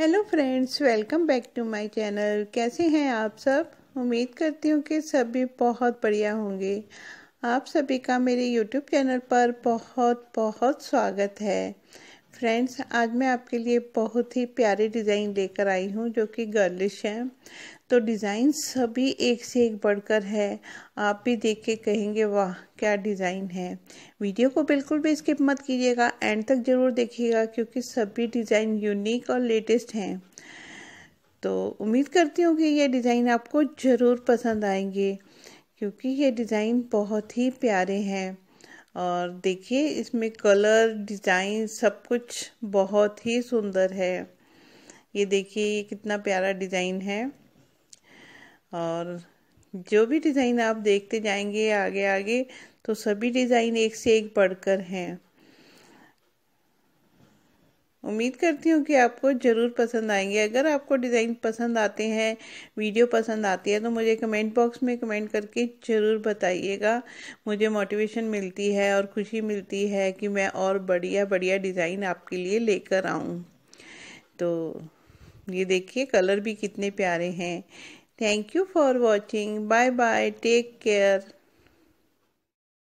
hello friends welcome back to my channel कैसे हैं आप सब उम्मीद करती हूँ कि सभी बहुत बढ़िया होंगे आप सभी का मेरे यूट्यूब चैनल पर बहुत बहुत स्वागत है फ्रेंड्स आज मैं आपके लिए बहुत ही प्यारे डिज़ाइन लेकर आई हूँ जो कि गर्लिश हैं तो डिज़ाइन सभी एक से एक बढ़कर है आप भी देख के कहेंगे वाह क्या डिज़ाइन है वीडियो को बिल्कुल भी स्किप मत कीजिएगा एंड तक ज़रूर देखिएगा क्योंकि सभी डिज़ाइन यूनिक और लेटेस्ट हैं तो उम्मीद करती हूँ कि ये डिज़ाइन आपको ज़रूर पसंद आएंगे क्योंकि ये डिज़ाइन बहुत ही प्यारे हैं और देखिए इसमें कलर डिज़ाइन सब कुछ बहुत ही सुंदर है ये देखिए ये कितना प्यारा डिज़ाइन है और जो भी डिज़ाइन आप देखते जाएंगे आगे आगे तो सभी डिज़ाइन एक से एक बढ़कर हैं उम्मीद करती हूँ कि आपको ज़रूर पसंद आएंगे अगर आपको डिज़ाइन पसंद आते हैं वीडियो पसंद आती है तो मुझे कमेंट बॉक्स में कमेंट करके ज़रूर बताइएगा मुझे मोटिवेशन मिलती है और खुशी मिलती है कि मैं और बढ़िया बढ़िया डिज़ाइन आपके लिए लेकर आऊँ तो ये देखिए कलर भी कितने प्यारे हैं thank you for watching bye bye take care